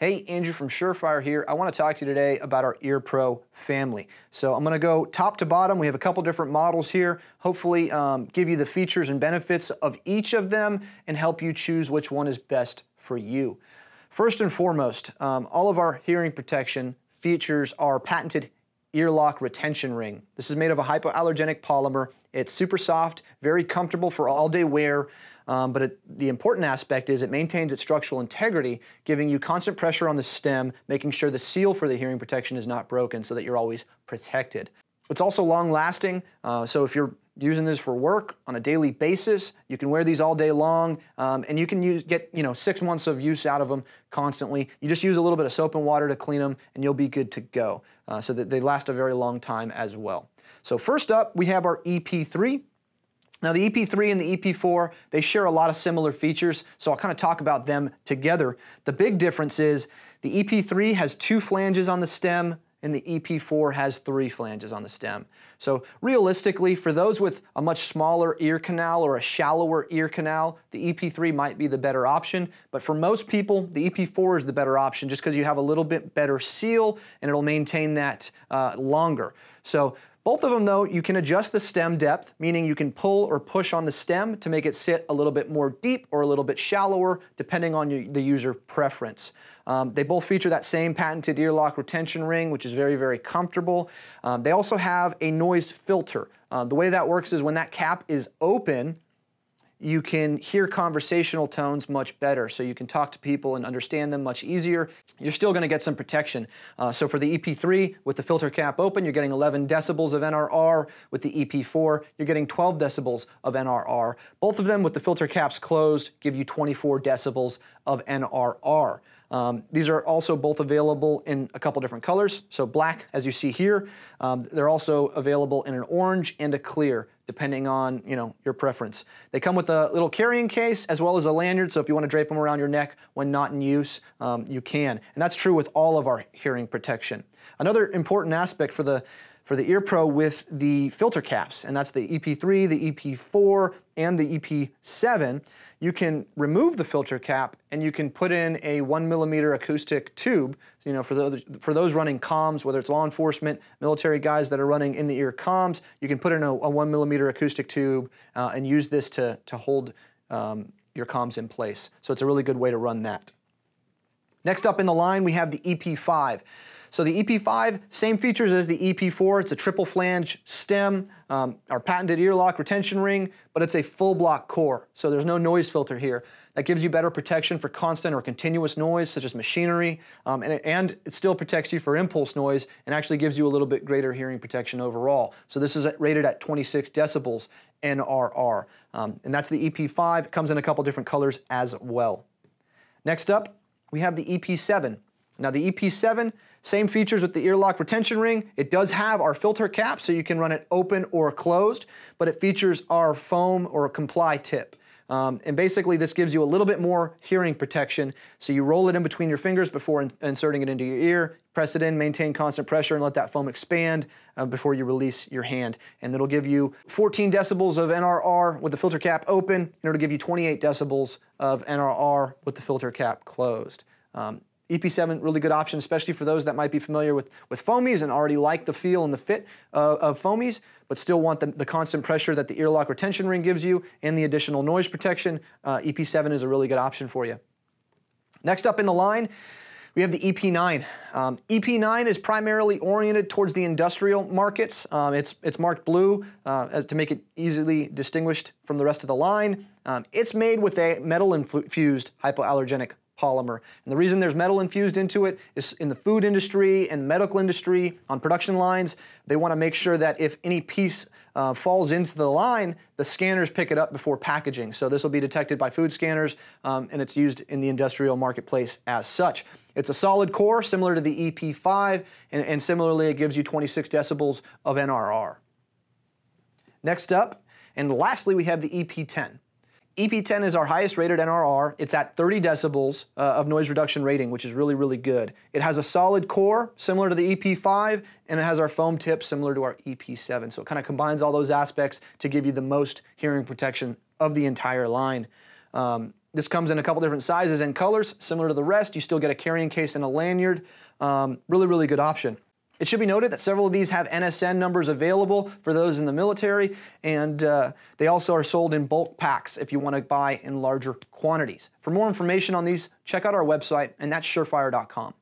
Hey, Andrew from Surefire here. I wanna talk to you today about our EarPro family. So I'm gonna to go top to bottom. We have a couple different models here. Hopefully um, give you the features and benefits of each of them and help you choose which one is best for you. First and foremost, um, all of our hearing protection features our patented earlock retention ring. This is made of a hypoallergenic polymer. It's super soft, very comfortable for all day wear. Um, but it, the important aspect is it maintains its structural integrity, giving you constant pressure on the stem, making sure the seal for the hearing protection is not broken so that you're always protected. It's also long lasting, uh, so if you're using this for work on a daily basis. You can wear these all day long, um, and you can use, get you know six months of use out of them constantly. You just use a little bit of soap and water to clean them, and you'll be good to go. Uh, so that they last a very long time as well. So first up, we have our EP3. Now the EP3 and the EP4, they share a lot of similar features, so I'll kind of talk about them together. The big difference is the EP3 has two flanges on the stem and the EP4 has three flanges on the stem. So realistically, for those with a much smaller ear canal or a shallower ear canal, the EP3 might be the better option. But for most people, the EP4 is the better option just because you have a little bit better seal and it'll maintain that uh, longer. So both of them though, you can adjust the stem depth, meaning you can pull or push on the stem to make it sit a little bit more deep or a little bit shallower, depending on your, the user preference. Um, they both feature that same patented ear lock retention ring, which is very, very comfortable. Um, they also have a noise filter. Uh, the way that works is when that cap is open, you can hear conversational tones much better. So you can talk to people and understand them much easier. You're still gonna get some protection. Uh, so for the EP3, with the filter cap open, you're getting 11 decibels of NRR. With the EP4, you're getting 12 decibels of NRR. Both of them with the filter caps closed give you 24 decibels of NRR. Um, these are also both available in a couple different colors. So black, as you see here, um, they're also available in an orange and a clear, depending on you know your preference. They come with a little carrying case as well as a lanyard. So if you want to drape them around your neck when not in use, um, you can. And that's true with all of our hearing protection. Another important aspect for the for the EarPro with the filter caps, and that's the EP3, the EP4, and the EP7. You can remove the filter cap and you can put in a one millimeter acoustic tube. You know, for those, for those running comms, whether it's law enforcement, military guys that are running in the ear comms, you can put in a, a one millimeter acoustic tube uh, and use this to, to hold um, your comms in place. So it's a really good way to run that. Next up in the line, we have the EP5. So the EP5, same features as the EP4. It's a triple flange stem, um, our patented earlock retention ring, but it's a full block core. So there's no noise filter here. That gives you better protection for constant or continuous noise, such as machinery, um, and, it, and, it still protects you for impulse noise and actually gives you a little bit greater hearing protection overall. So this is rated at 26 decibels NRR, um, and that's the EP5. It comes in a couple different colors as well. Next up, we have the EP7. Now the EP7, same features with the earlock retention ring. It does have our filter cap, so you can run it open or closed, but it features our foam or comply tip. Um, and basically this gives you a little bit more hearing protection. So you roll it in between your fingers before in inserting it into your ear, press it in, maintain constant pressure and let that foam expand uh, before you release your hand. And it'll give you 14 decibels of NRR with the filter cap open, and it'll give you 28 decibels of NRR with the filter cap closed. Um, EP7, really good option, especially for those that might be familiar with, with foamies and already like the feel and the fit of foamies, but still want the, the, constant pressure that the earlock retention ring gives you and the additional noise protection. Uh, EP7 is a really good option for you. Next up in the line, we have the EP9. Um, EP9 is primarily oriented towards the industrial markets. Um, it's, it's marked blue uh, to make it easily distinguished from the rest of the line. Um, it's made with a metal-infused hypoallergenic polymer. And the reason there's metal infused into it is in the food industry and medical industry on production lines, they want to make sure that if any piece uh, falls into the line, the scanners pick it up before packaging. So this will be detected by food scanners um, and it's used in the industrial marketplace as such. It's a solid core similar to the EP5 and, and similarly it gives you 26 decibels of NRR. Next up, and lastly we have the EP10. EP10 is our highest rated NRR. It's at 30 decibels uh, of noise reduction rating, which is really, really good. It has a solid core, similar to the EP5, and it has our foam tip, similar to our EP7. So it kind of combines all those aspects to give you the most hearing protection of the entire line. Um, this comes in a couple different sizes and colors, similar to the rest. You still get a carrying case and a lanyard. Um, really, really good option. It should be noted that several of these have NSN numbers available for those in the military, and uh, they also are sold in bulk packs if you want to buy in larger quantities. For more information on these, check out our website, and that's surefire.com.